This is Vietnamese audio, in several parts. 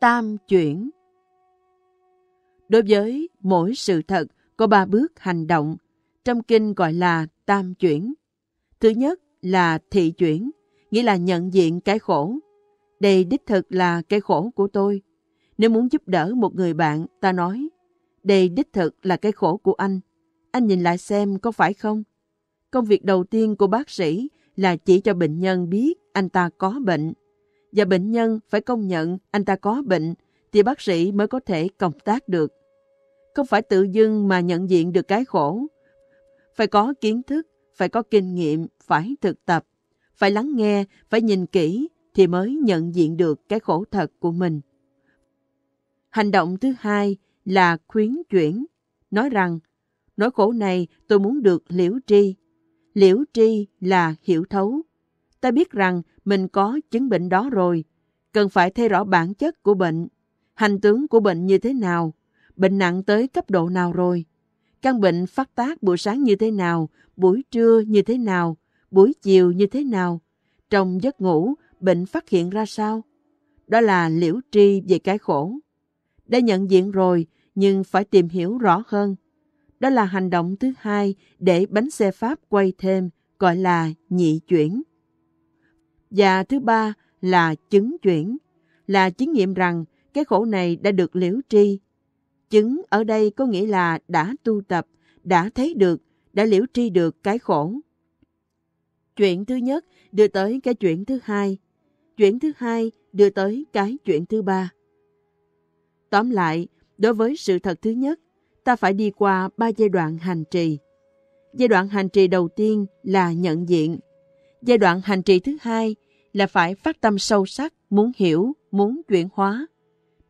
tam chuyển. Đối với mỗi sự thật có ba bước hành động, trong kinh gọi là tam chuyển. Thứ nhất là thị chuyển, nghĩa là nhận diện cái khổ. Đây đích thực là cái khổ của tôi. Nếu muốn giúp đỡ một người bạn, ta nói, đây đích thực là cái khổ của anh. Anh nhìn lại xem có phải không? Công việc đầu tiên của bác sĩ là chỉ cho bệnh nhân biết anh ta có bệnh và bệnh nhân phải công nhận anh ta có bệnh thì bác sĩ mới có thể công tác được. Không phải tự dưng mà nhận diện được cái khổ. Phải có kiến thức, phải có kinh nghiệm, phải thực tập, phải lắng nghe, phải nhìn kỹ thì mới nhận diện được cái khổ thật của mình. Hành động thứ hai là khuyến chuyển, nói rằng nỗi khổ này tôi muốn được liễu tri. Liễu tri là hiểu thấu, ta biết rằng mình có chứng bệnh đó rồi. Cần phải thay rõ bản chất của bệnh, hành tướng của bệnh như thế nào, bệnh nặng tới cấp độ nào rồi. Căn bệnh phát tác buổi sáng như thế nào, buổi trưa như thế nào, buổi chiều như thế nào. Trong giấc ngủ, bệnh phát hiện ra sao? Đó là liễu tri về cái khổ. Đã nhận diện rồi, nhưng phải tìm hiểu rõ hơn. Đó là hành động thứ hai để bánh xe Pháp quay thêm, gọi là nhị chuyển. Và thứ ba là chứng chuyển, là chứng nghiệm rằng cái khổ này đã được liễu tri. Chứng ở đây có nghĩa là đã tu tập, đã thấy được, đã liễu tri được cái khổ. Chuyện thứ nhất đưa tới cái chuyện thứ hai. Chuyện thứ hai đưa tới cái chuyện thứ ba. Tóm lại, đối với sự thật thứ nhất, ta phải đi qua ba giai đoạn hành trì. Giai đoạn hành trì đầu tiên là nhận diện, Giai đoạn hành trì thứ hai là phải phát tâm sâu sắc, muốn hiểu, muốn chuyển hóa.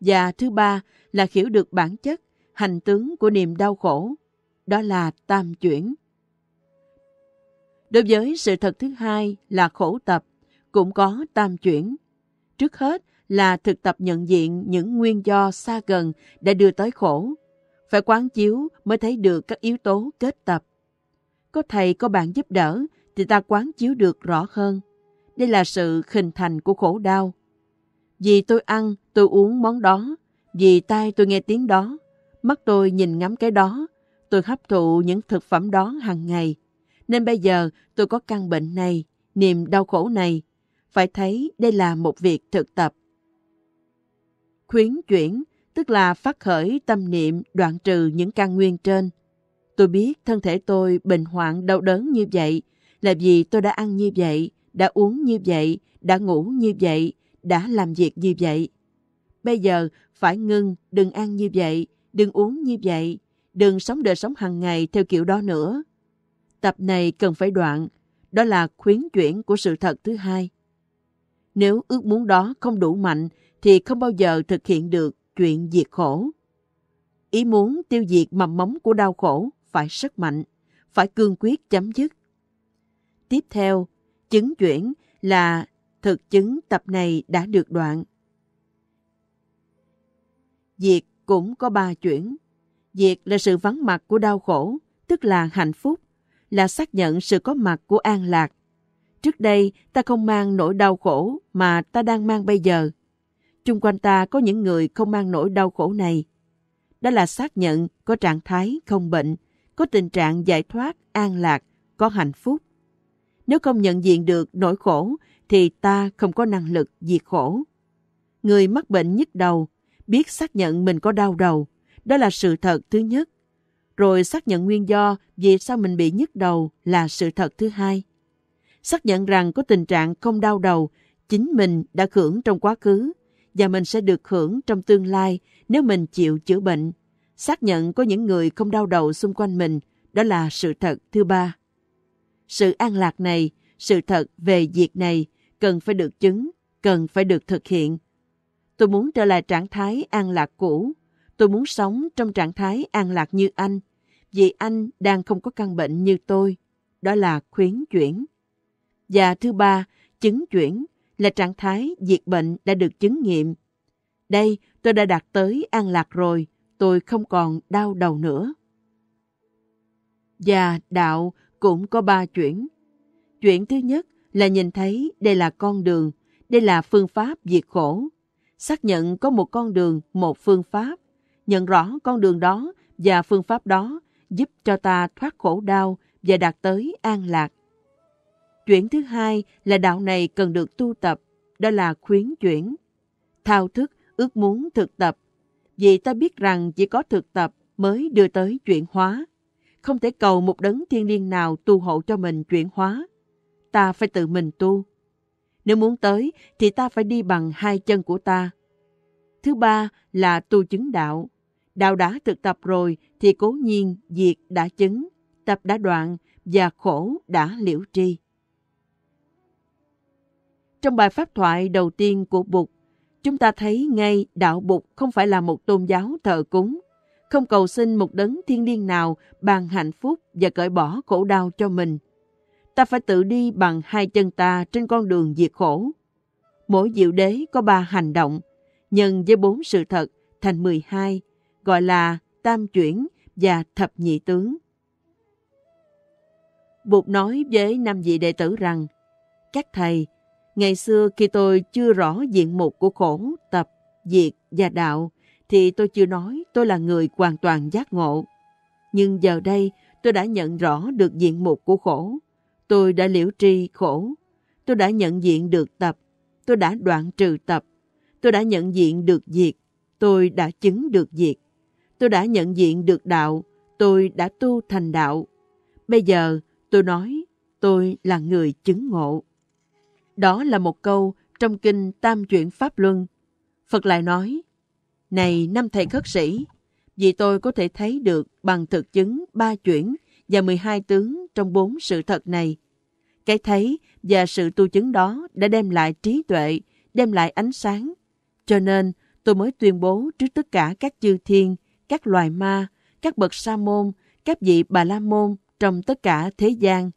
Và thứ ba là hiểu được bản chất, hành tướng của niềm đau khổ. Đó là tam chuyển. Đối với sự thật thứ hai là khổ tập, cũng có tam chuyển. Trước hết là thực tập nhận diện những nguyên do xa gần đã đưa tới khổ. Phải quán chiếu mới thấy được các yếu tố kết tập. Có thầy có bạn giúp đỡ thì ta quán chiếu được rõ hơn. Đây là sự hình thành của khổ đau. Vì tôi ăn, tôi uống món đó, vì tai tôi nghe tiếng đó, mắt tôi nhìn ngắm cái đó, tôi hấp thụ những thực phẩm đó hàng ngày. Nên bây giờ tôi có căn bệnh này, niềm đau khổ này. Phải thấy đây là một việc thực tập. Khuyến chuyển, tức là phát khởi tâm niệm đoạn trừ những căn nguyên trên. Tôi biết thân thể tôi bệnh hoạn đau đớn như vậy là vì tôi đã ăn như vậy, đã uống như vậy, đã ngủ như vậy, đã làm việc như vậy. Bây giờ phải ngưng, đừng ăn như vậy, đừng uống như vậy, đừng sống đời sống hàng ngày theo kiểu đó nữa. Tập này cần phải đoạn, đó là khuyến chuyển của sự thật thứ hai. Nếu ước muốn đó không đủ mạnh thì không bao giờ thực hiện được chuyện diệt khổ. Ý muốn tiêu diệt mầm mống của đau khổ phải rất mạnh, phải cương quyết chấm dứt tiếp theo, chứng chuyển là thực chứng tập này đã được đoạn. Diệt cũng có ba chuyển. Diệt là sự vắng mặt của đau khổ, tức là hạnh phúc, là xác nhận sự có mặt của an lạc. Trước đây, ta không mang nỗi đau khổ mà ta đang mang bây giờ. Chung quanh ta có những người không mang nỗi đau khổ này. Đó là xác nhận có trạng thái không bệnh, có tình trạng giải thoát, an lạc, có hạnh phúc. Nếu không nhận diện được nỗi khổ thì ta không có năng lực diệt khổ. Người mắc bệnh nhức đầu, biết xác nhận mình có đau đầu, đó là sự thật thứ nhất. Rồi xác nhận nguyên do vì sao mình bị nhức đầu là sự thật thứ hai. Xác nhận rằng có tình trạng không đau đầu, chính mình đã hưởng trong quá khứ và mình sẽ được hưởng trong tương lai nếu mình chịu chữa bệnh. Xác nhận có những người không đau đầu xung quanh mình, đó là sự thật thứ ba. Sự an lạc này, sự thật về việc này cần phải được chứng, cần phải được thực hiện. Tôi muốn trở lại trạng thái an lạc cũ. Tôi muốn sống trong trạng thái an lạc như anh, vì anh đang không có căn bệnh như tôi. Đó là khuyến chuyển. Và thứ ba, chứng chuyển là trạng thái diệt bệnh đã được chứng nghiệm. Đây, tôi đã đạt tới an lạc rồi, tôi không còn đau đầu nữa. Và đạo cũng có ba chuyển. Chuyển thứ nhất là nhìn thấy đây là con đường, đây là phương pháp diệt khổ. Xác nhận có một con đường, một phương pháp. Nhận rõ con đường đó và phương pháp đó giúp cho ta thoát khổ đau và đạt tới an lạc. Chuyển thứ hai là đạo này cần được tu tập, đó là khuyến chuyển. Thao thức, ước muốn thực tập, vì ta biết rằng chỉ có thực tập mới đưa tới chuyển hóa không thể cầu một đấng thiên liêng nào tu hộ cho mình chuyển hóa. Ta phải tự mình tu. Nếu muốn tới thì ta phải đi bằng hai chân của ta. Thứ ba là tu chứng đạo. Đạo đã thực tập rồi thì cố nhiên diệt đã chứng, tập đã đoạn và khổ đã liễu tri. Trong bài pháp thoại đầu tiên của Bụt, chúng ta thấy ngay đạo Bụt không phải là một tôn giáo thờ cúng, không cầu xin một đấng thiên liêng nào ban hạnh phúc và cởi bỏ khổ đau cho mình. Ta phải tự đi bằng hai chân ta trên con đường diệt khổ. Mỗi diệu đế có ba hành động, nhân với bốn sự thật thành mười hai, gọi là tam chuyển và thập nhị tướng. Bụt nói với năm vị đệ tử rằng, các thầy, ngày xưa khi tôi chưa rõ diện mục của khổ, tập, diệt và đạo, thì tôi chưa nói tôi là người hoàn toàn giác ngộ. Nhưng giờ đây tôi đã nhận rõ được diện mục của khổ. Tôi đã liễu tri khổ. Tôi đã nhận diện được tập. Tôi đã đoạn trừ tập. Tôi đã nhận diện được diệt. Tôi đã chứng được diệt. Tôi đã nhận diện được đạo. Tôi đã tu thành đạo. Bây giờ tôi nói tôi là người chứng ngộ. Đó là một câu trong kinh Tam Chuyển Pháp Luân. Phật lại nói, này năm thầy khất sĩ, vì tôi có thể thấy được bằng thực chứng ba chuyển và 12 tướng trong bốn sự thật này. Cái thấy và sự tu chứng đó đã đem lại trí tuệ, đem lại ánh sáng. Cho nên, tôi mới tuyên bố trước tất cả các chư thiên, các loài ma, các bậc sa môn, các vị bà la môn trong tất cả thế gian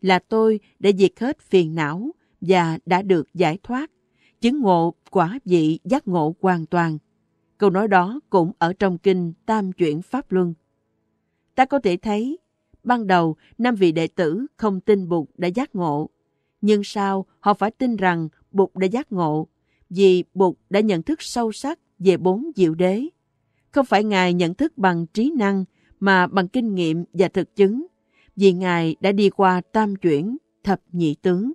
là tôi đã diệt hết phiền não và đã được giải thoát, chứng ngộ quả vị giác ngộ hoàn toàn. Câu nói đó cũng ở trong kinh Tam Chuyển Pháp Luân. Ta có thể thấy, ban đầu năm vị đệ tử không tin Bụt đã giác ngộ, nhưng sau họ phải tin rằng Bụt đã giác ngộ vì Bụt đã nhận thức sâu sắc về bốn diệu đế. Không phải Ngài nhận thức bằng trí năng mà bằng kinh nghiệm và thực chứng vì Ngài đã đi qua tam chuyển, thập nhị tướng.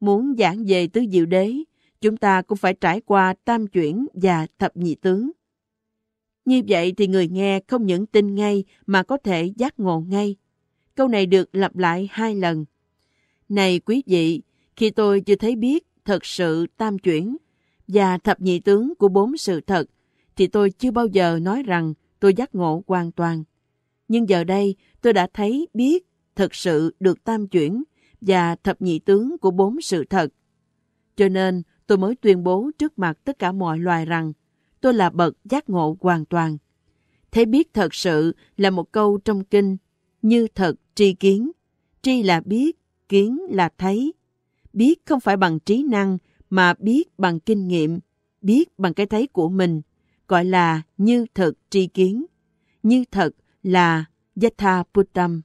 Muốn giảng về tứ diệu đế chúng ta cũng phải trải qua tam chuyển và thập nhị tướng. Như vậy thì người nghe không những tin ngay mà có thể giác ngộ ngay. Câu này được lặp lại hai lần. Này quý vị, khi tôi chưa thấy biết thật sự tam chuyển và thập nhị tướng của bốn sự thật, thì tôi chưa bao giờ nói rằng tôi giác ngộ hoàn toàn. Nhưng giờ đây tôi đã thấy biết thật sự được tam chuyển và thập nhị tướng của bốn sự thật. Cho nên tôi mới tuyên bố trước mặt tất cả mọi loài rằng tôi là bậc giác ngộ hoàn toàn. Thế biết thật sự là một câu trong kinh, như thật tri kiến. Tri là biết, kiến là thấy. Biết không phải bằng trí năng, mà biết bằng kinh nghiệm, biết bằng cái thấy của mình, gọi là như thật tri kiến. Như thật là Yatha Puttam.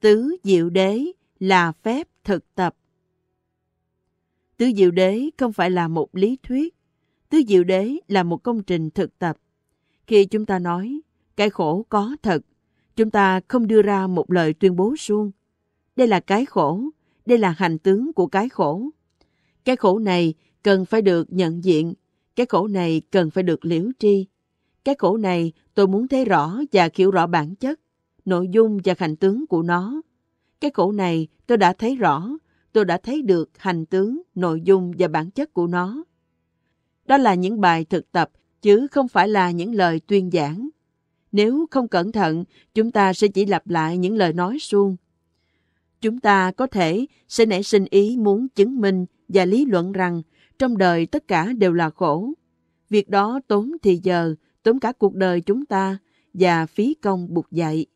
Tứ diệu đế là phép thực tập. Tứ diệu đế không phải là một lý thuyết. Tứ diệu đế là một công trình thực tập. Khi chúng ta nói, cái khổ có thật, chúng ta không đưa ra một lời tuyên bố suông. Đây là cái khổ, đây là hành tướng của cái khổ. Cái khổ này cần phải được nhận diện, cái khổ này cần phải được liễu tri. Cái khổ này tôi muốn thấy rõ và hiểu rõ bản chất, nội dung và hành tướng của nó. Cái khổ này tôi đã thấy rõ, tôi đã thấy được hành tướng, nội dung và bản chất của nó. Đó là những bài thực tập, chứ không phải là những lời tuyên giảng. Nếu không cẩn thận, chúng ta sẽ chỉ lặp lại những lời nói suông. Chúng ta có thể sẽ nảy sinh ý muốn chứng minh và lý luận rằng trong đời tất cả đều là khổ. Việc đó tốn thì giờ, tốn cả cuộc đời chúng ta và phí công buộc dạy.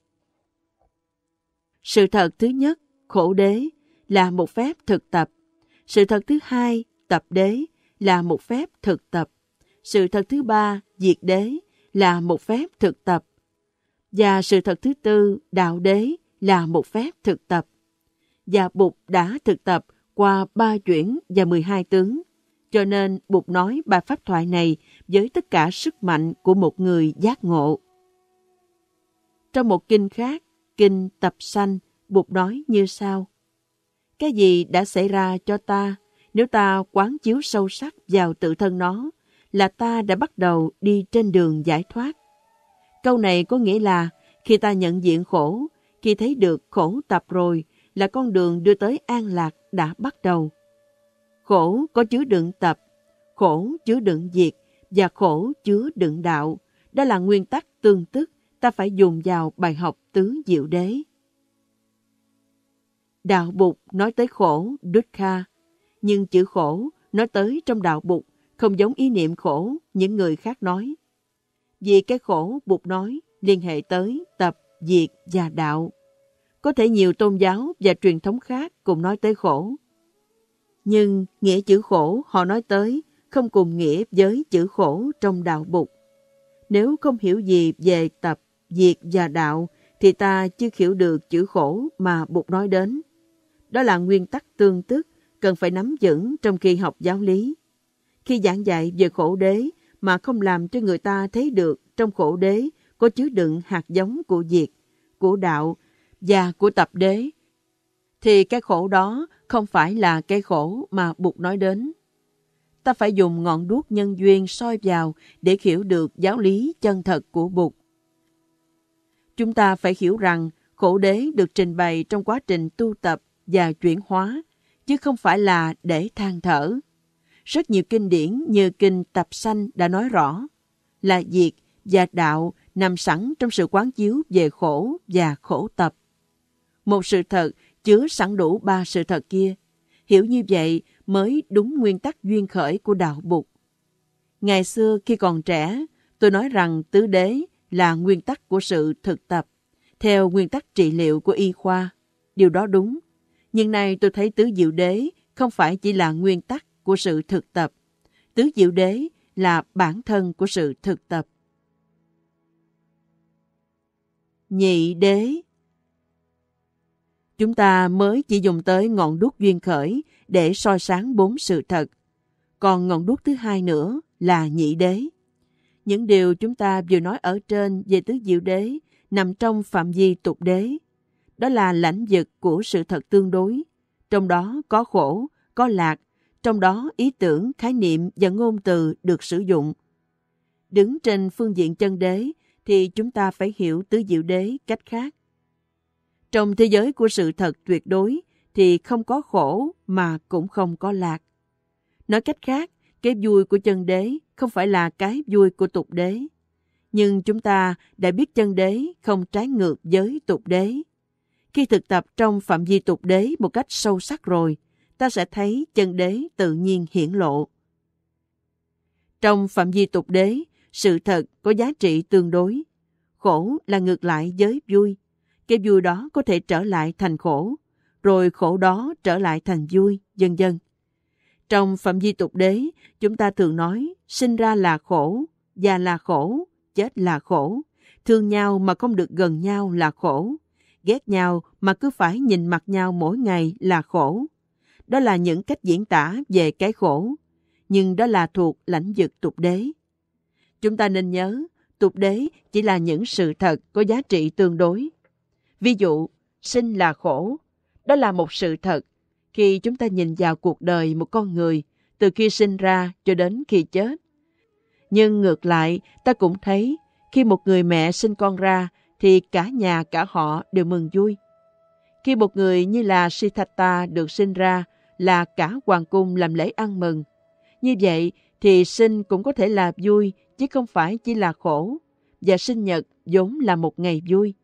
Sự thật thứ nhất, khổ đế là một phép thực tập. Sự thật thứ hai, tập đế, là một phép thực tập. Sự thật thứ ba, diệt đế, là một phép thực tập. Và sự thật thứ tư, đạo đế, là một phép thực tập. Và Bụt đã thực tập qua ba chuyển và mười hai tướng. Cho nên Bụt nói ba pháp thoại này với tất cả sức mạnh của một người giác ngộ. Trong một kinh khác, kinh Tập Sanh, Bụt nói như sau cái gì đã xảy ra cho ta nếu ta quán chiếu sâu sắc vào tự thân nó là ta đã bắt đầu đi trên đường giải thoát. Câu này có nghĩa là khi ta nhận diện khổ, khi thấy được khổ tập rồi là con đường đưa tới an lạc đã bắt đầu. Khổ có chứa đựng tập, khổ chứa đựng diệt và khổ chứa đựng đạo. Đó là nguyên tắc tương tức ta phải dùng vào bài học tứ diệu đế. Đạo Bụt nói tới khổ, dukkha, nhưng chữ khổ nói tới trong đạo Bụt không giống ý niệm khổ những người khác nói. Vì cái khổ Bụt nói liên hệ tới tập, diệt và đạo. Có thể nhiều tôn giáo và truyền thống khác cũng nói tới khổ. Nhưng nghĩa chữ khổ họ nói tới không cùng nghĩa với chữ khổ trong đạo Bụt. Nếu không hiểu gì về tập, diệt và đạo thì ta chưa hiểu được chữ khổ mà Bụt nói đến. Đó là nguyên tắc tương tức, cần phải nắm vững trong khi học giáo lý. Khi giảng dạy về khổ đế mà không làm cho người ta thấy được trong khổ đế có chứa đựng hạt giống của diệt, của đạo và của tập đế, thì cái khổ đó không phải là cái khổ mà buộc nói đến. Ta phải dùng ngọn đuốc nhân duyên soi vào để hiểu được giáo lý chân thật của Bụt. Chúng ta phải hiểu rằng khổ đế được trình bày trong quá trình tu tập và chuyển hóa, chứ không phải là để than thở. Rất nhiều kinh điển như kinh Tập Sanh đã nói rõ là diệt và đạo nằm sẵn trong sự quán chiếu về khổ và khổ tập. Một sự thật chứa sẵn đủ ba sự thật kia. Hiểu như vậy mới đúng nguyên tắc duyên khởi của đạo Bụt. Ngày xưa khi còn trẻ, tôi nói rằng tứ đế là nguyên tắc của sự thực tập, theo nguyên tắc trị liệu của y khoa. Điều đó đúng, nhưng nay tôi thấy tứ diệu đế không phải chỉ là nguyên tắc của sự thực tập. Tứ diệu đế là bản thân của sự thực tập. Nhị đế Chúng ta mới chỉ dùng tới ngọn đuốc duyên khởi để soi sáng bốn sự thật. Còn ngọn đuốc thứ hai nữa là nhị đế. Những điều chúng ta vừa nói ở trên về tứ diệu đế nằm trong phạm vi tục đế đó là lãnh vực của sự thật tương đối trong đó có khổ có lạc trong đó ý tưởng khái niệm và ngôn từ được sử dụng đứng trên phương diện chân đế thì chúng ta phải hiểu tứ diệu đế cách khác trong thế giới của sự thật tuyệt đối thì không có khổ mà cũng không có lạc nói cách khác cái vui của chân đế không phải là cái vui của tục đế nhưng chúng ta đã biết chân đế không trái ngược với tục đế khi thực tập trong phạm vi tục đế một cách sâu sắc rồi, ta sẽ thấy chân đế tự nhiên hiển lộ. Trong phạm vi tục đế, sự thật có giá trị tương đối. Khổ là ngược lại với vui. Cái vui đó có thể trở lại thành khổ, rồi khổ đó trở lại thành vui, dần dần Trong phạm vi tục đế, chúng ta thường nói sinh ra là khổ, già là khổ, chết là khổ, thương nhau mà không được gần nhau là khổ, ghét nhau mà cứ phải nhìn mặt nhau mỗi ngày là khổ. Đó là những cách diễn tả về cái khổ, nhưng đó là thuộc lãnh vực tục đế. Chúng ta nên nhớ, tục đế chỉ là những sự thật có giá trị tương đối. Ví dụ, sinh là khổ, đó là một sự thật. Khi chúng ta nhìn vào cuộc đời một con người, từ khi sinh ra cho đến khi chết. Nhưng ngược lại, ta cũng thấy khi một người mẹ sinh con ra thì cả nhà cả họ đều mừng vui. Khi một người như là Siddhartha được sinh ra là cả hoàng cung làm lễ ăn mừng. Như vậy thì sinh cũng có thể là vui chứ không phải chỉ là khổ. Và sinh nhật vốn là một ngày vui.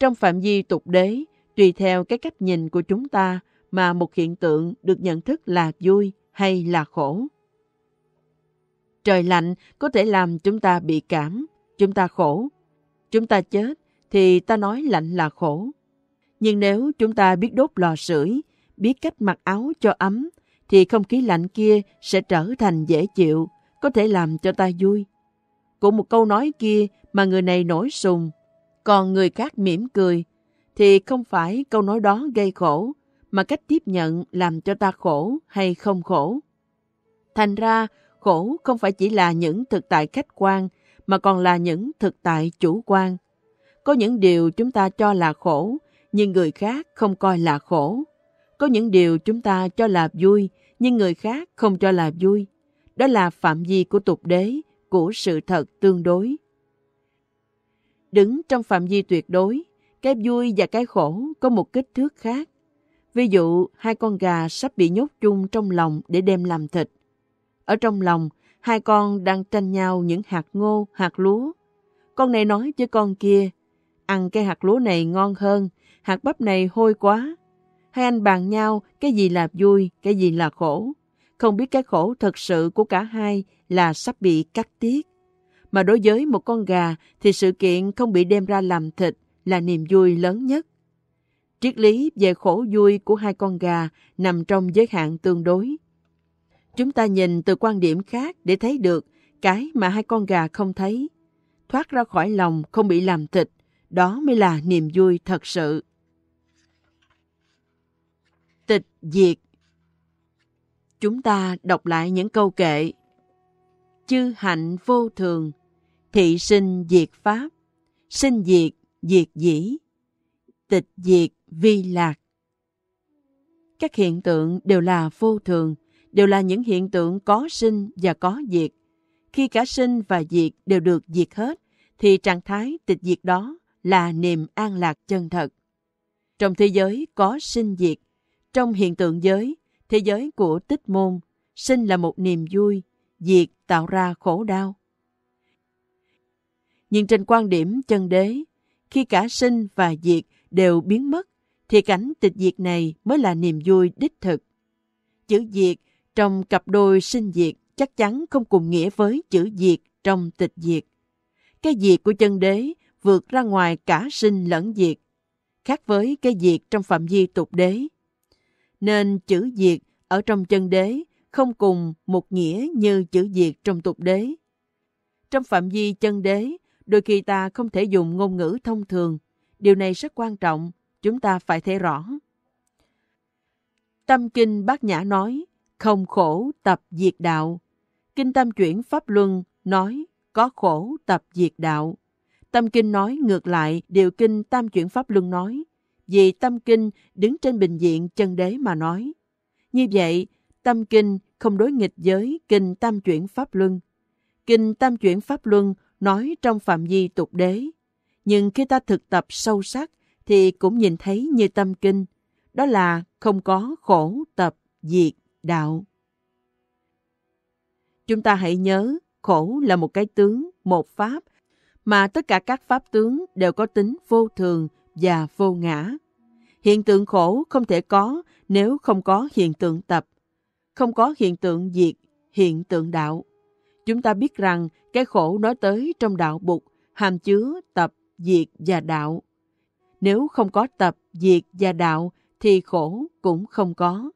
Trong phạm vi tục đế, tùy theo cái cách nhìn của chúng ta mà một hiện tượng được nhận thức là vui hay là khổ. Trời lạnh có thể làm chúng ta bị cảm, chúng ta khổ. Chúng ta chết thì ta nói lạnh là khổ. Nhưng nếu chúng ta biết đốt lò sưởi, biết cách mặc áo cho ấm, thì không khí lạnh kia sẽ trở thành dễ chịu, có thể làm cho ta vui. Của một câu nói kia mà người này nổi sùng, còn người khác mỉm cười, thì không phải câu nói đó gây khổ, mà cách tiếp nhận làm cho ta khổ hay không khổ. Thành ra, khổ không phải chỉ là những thực tại khách quan, mà còn là những thực tại chủ quan. Có những điều chúng ta cho là khổ, nhưng người khác không coi là khổ. Có những điều chúng ta cho là vui, nhưng người khác không cho là vui. Đó là phạm vi của tục đế, của sự thật tương đối. Đứng trong phạm vi tuyệt đối, cái vui và cái khổ có một kích thước khác. Ví dụ, hai con gà sắp bị nhốt chung trong lòng để đem làm thịt. Ở trong lòng, hai con đang tranh nhau những hạt ngô, hạt lúa. Con này nói với con kia, ăn cái hạt lúa này ngon hơn, hạt bắp này hôi quá. Hai anh bàn nhau cái gì là vui, cái gì là khổ. Không biết cái khổ thật sự của cả hai là sắp bị cắt tiết. Mà đối với một con gà thì sự kiện không bị đem ra làm thịt là niềm vui lớn nhất. Triết lý về khổ vui của hai con gà nằm trong giới hạn tương đối. Chúng ta nhìn từ quan điểm khác để thấy được cái mà hai con gà không thấy. Thoát ra khỏi lòng không bị làm thịt đó mới là niềm vui thật sự. Tịch diệt Chúng ta đọc lại những câu kệ. Chư hạnh vô thường, thị sinh diệt pháp, sinh diệt, diệt dĩ, tịch diệt, vi lạc. Các hiện tượng đều là vô thường, đều là những hiện tượng có sinh và có diệt. Khi cả sinh và diệt đều được diệt hết, thì trạng thái tịch diệt đó là niềm an lạc chân thật. Trong thế giới có sinh diệt, trong hiện tượng giới, thế giới của tích môn, sinh là một niềm vui, diệt tạo ra khổ đau. Nhưng trên quan điểm chân đế, khi cả sinh và diệt đều biến mất, thì cảnh tịch diệt này mới là niềm vui đích thực. Chữ diệt trong cặp đôi sinh diệt chắc chắn không cùng nghĩa với chữ diệt trong tịch diệt. Cái diệt của chân đế vượt ra ngoài cả sinh lẫn diệt, khác với cái diệt trong phạm vi tục đế. Nên chữ diệt ở trong chân đế không cùng một nghĩa như chữ diệt trong tục đế. Trong phạm vi chân đế, đôi khi ta không thể dùng ngôn ngữ thông thường. Điều này rất quan trọng, chúng ta phải thấy rõ. Tâm Kinh Bát Nhã nói, không khổ tập diệt đạo. Kinh Tam Chuyển Pháp Luân nói, có khổ tập diệt đạo. Tâm Kinh nói ngược lại điều Kinh Tam Chuyển Pháp Luân nói, vì Tâm Kinh đứng trên bình diện chân đế mà nói. Như vậy, Tâm Kinh không đối nghịch với Kinh Tam Chuyển Pháp Luân. Kinh Tam Chuyển Pháp Luân nói trong phạm vi tục đế. Nhưng khi ta thực tập sâu sắc thì cũng nhìn thấy như Tâm Kinh, đó là không có khổ tập diệt đạo. Chúng ta hãy nhớ, khổ là một cái tướng, một pháp – mà tất cả các pháp tướng đều có tính vô thường và vô ngã. Hiện tượng khổ không thể có nếu không có hiện tượng tập, không có hiện tượng diệt, hiện tượng đạo. Chúng ta biết rằng cái khổ nói tới trong đạo bục hàm chứa tập, diệt và đạo. Nếu không có tập, diệt và đạo thì khổ cũng không có.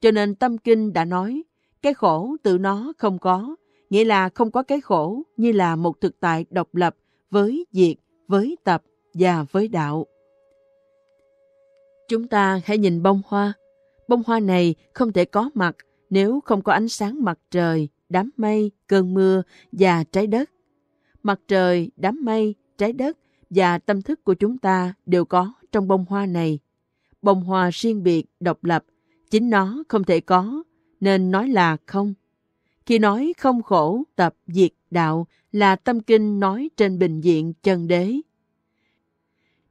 Cho nên tâm kinh đã nói, cái khổ tự nó không có, nghĩa là không có cái khổ như là một thực tại độc lập với diệt, với tập và với đạo. Chúng ta hãy nhìn bông hoa. Bông hoa này không thể có mặt nếu không có ánh sáng mặt trời, đám mây, cơn mưa và trái đất. Mặt trời, đám mây, trái đất và tâm thức của chúng ta đều có trong bông hoa này. Bông hoa riêng biệt, độc lập, chính nó không thể có, nên nói là không. Khi nói không khổ tập diệt đạo là tâm kinh nói trên bình diện chân đế.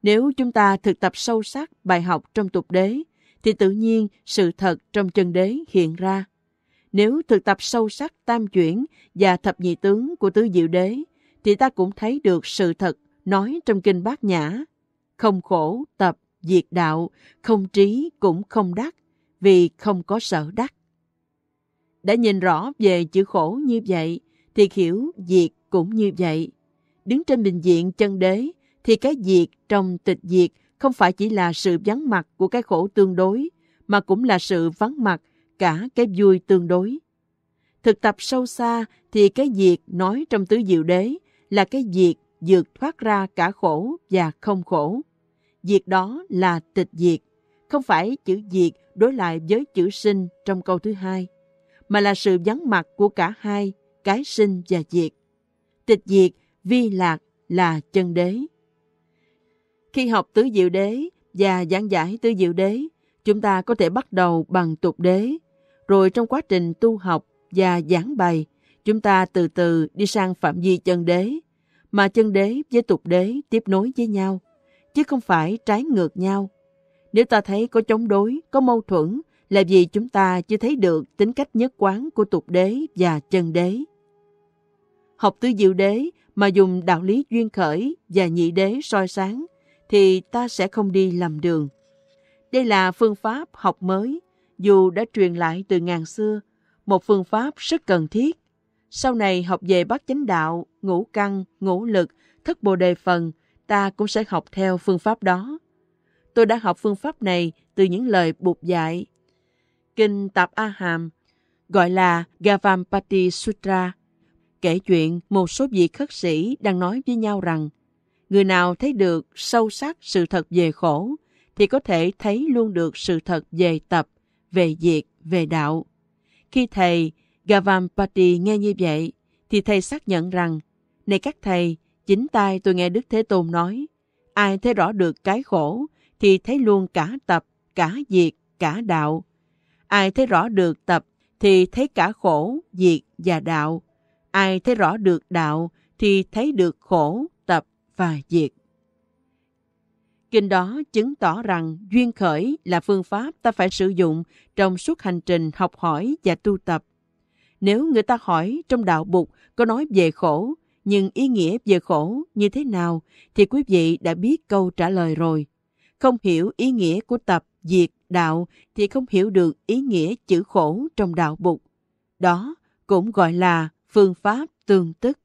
Nếu chúng ta thực tập sâu sắc bài học trong tục đế, thì tự nhiên sự thật trong chân đế hiện ra. Nếu thực tập sâu sắc tam chuyển và thập nhị tướng của tứ diệu đế, thì ta cũng thấy được sự thật nói trong kinh bát nhã. Không khổ tập diệt đạo, không trí cũng không đắc, vì không có sở đắc. Đã nhìn rõ về chữ khổ như vậy, thì hiểu diệt cũng như vậy. Đứng trên bình diện chân đế, thì cái diệt trong tịch diệt không phải chỉ là sự vắng mặt của cái khổ tương đối, mà cũng là sự vắng mặt cả cái vui tương đối. Thực tập sâu xa thì cái diệt nói trong tứ diệu đế là cái diệt vượt thoát ra cả khổ và không khổ. Diệt đó là tịch diệt, không phải chữ diệt đối lại với chữ sinh trong câu thứ hai mà là sự vắng mặt của cả hai, cái sinh và diệt. Tịch diệt, vi lạc là chân đế. Khi học tứ diệu đế và giảng giải tứ diệu đế, chúng ta có thể bắt đầu bằng tục đế, rồi trong quá trình tu học và giảng bày, chúng ta từ từ đi sang phạm vi chân đế, mà chân đế với tục đế tiếp nối với nhau, chứ không phải trái ngược nhau. Nếu ta thấy có chống đối, có mâu thuẫn, là vì chúng ta chưa thấy được tính cách nhất quán của tục đế và chân đế. Học tứ diệu đế mà dùng đạo lý duyên khởi và nhị đế soi sáng thì ta sẽ không đi lầm đường. Đây là phương pháp học mới, dù đã truyền lại từ ngàn xưa, một phương pháp rất cần thiết. Sau này học về bát chánh đạo, ngũ căn, ngũ lực, thất bồ đề phần, ta cũng sẽ học theo phương pháp đó. Tôi đã học phương pháp này từ những lời buộc dạy kinh Tạp A Hàm, gọi là Gavampati Sutra, kể chuyện một số vị khất sĩ đang nói với nhau rằng người nào thấy được sâu sắc sự thật về khổ thì có thể thấy luôn được sự thật về tập, về diệt, về đạo. Khi thầy Gavampati nghe như vậy, thì thầy xác nhận rằng, này các thầy, chính tay tôi nghe Đức Thế Tôn nói, ai thấy rõ được cái khổ thì thấy luôn cả tập, cả diệt, cả đạo. Ai thấy rõ được tập thì thấy cả khổ, diệt và đạo. Ai thấy rõ được đạo thì thấy được khổ, tập và diệt. Kinh đó chứng tỏ rằng duyên khởi là phương pháp ta phải sử dụng trong suốt hành trình học hỏi và tu tập. Nếu người ta hỏi trong đạo bục có nói về khổ, nhưng ý nghĩa về khổ như thế nào thì quý vị đã biết câu trả lời rồi. Không hiểu ý nghĩa của tập, diệt đạo thì không hiểu được ý nghĩa chữ khổ trong đạo bục. Đó cũng gọi là phương pháp tương tức.